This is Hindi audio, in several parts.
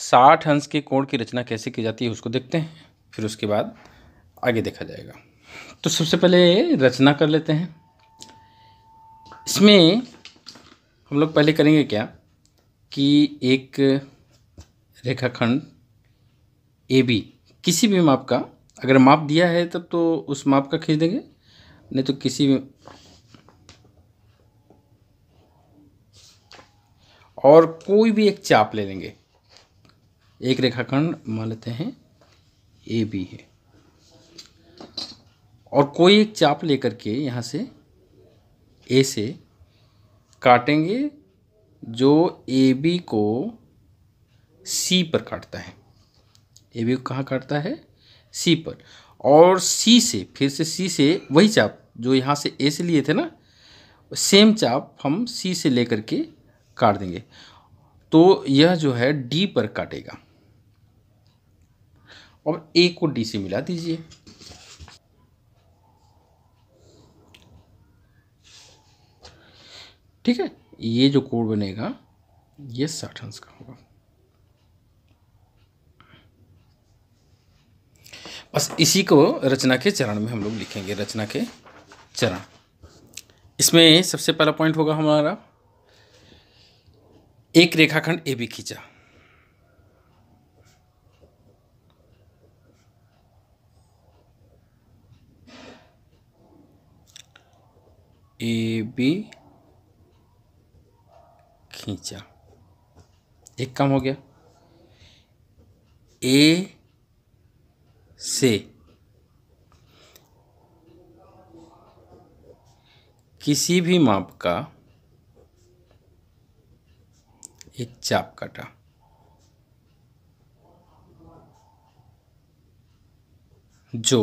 साठ अंश के कोण की रचना कैसे की जाती है उसको देखते हैं फिर उसके बाद आगे देखा जाएगा तो सबसे पहले रचना कर लेते हैं इसमें हम लोग पहले करेंगे क्या कि एक रेखाखंड ए बी किसी भी माप का अगर माप दिया है तब तो उस माप का खींच देंगे नहीं तो किसी भी और कोई भी एक चाप ले लेंगे एक रेखाखंड मान लेते हैं ए बी है और कोई एक चाप लेकर के यहाँ से ए से काटेंगे जो ए बी को सी पर काटता है ए बी को कहाँ काटता है सी पर और सी से फिर से सी से वही चाप जो यहाँ से ए से लिए थे ना सेम चाप हम सी से लेकर के काट देंगे तो यह जो है डी पर काटेगा अब ए को डी से मिला दीजिए ठीक है ये जो कोड बनेगा ये साठ अंश का होगा बस इसी को रचना के चरण में हम लोग लिखेंगे रचना के चरण इसमें सबसे पहला पॉइंट होगा हमारा एक रेखाखंड ए बी खींचा ए बी खींचा एक काम हो गया ए से किसी भी माप का एक चाप काटा जो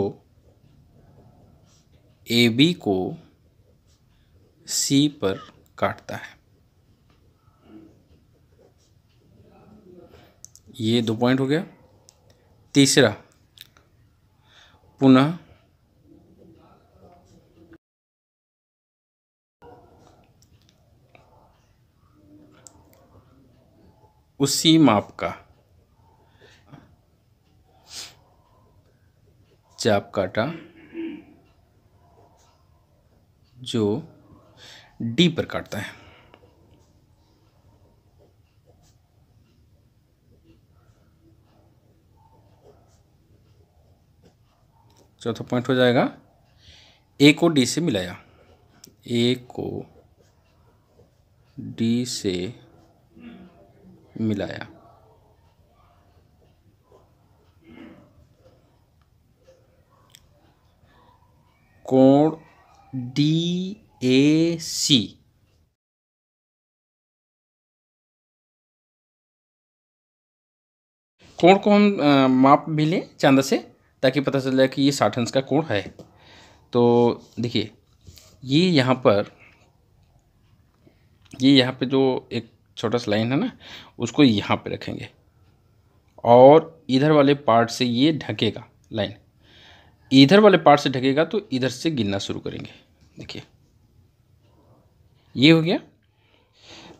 ए बी को सी पर काटता है ये दो पॉइंट हो गया तीसरा पुनः उसी माप का चाप काटा जो डी पर काटता है चौथा पॉइंट हो जाएगा ए को डी से मिलाया ए को डी से मिलाया कोण डी ए सी कोण को हम आ, माप भी लें चांदा से ताकि पता चल जाए कि ये साठ अंश का कोण है तो देखिए ये यहाँ पर ये यहाँ पे जो एक छोटा सा लाइन है ना उसको यहाँ पे रखेंगे और इधर वाले पार्ट से ये ढकेगा लाइन इधर वाले पार्ट से ढकेगा तो इधर से गिनना शुरू करेंगे देखिए ये हो गया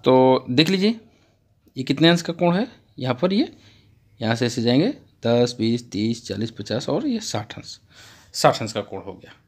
तो देख लीजिए ये कितने अंश का कोण है यहाँ पर ये यहाँ से ऐसे जाएंगे दस बीस तीस चालीस पचास और ये साठ अंश साठ अंश का कोण हो गया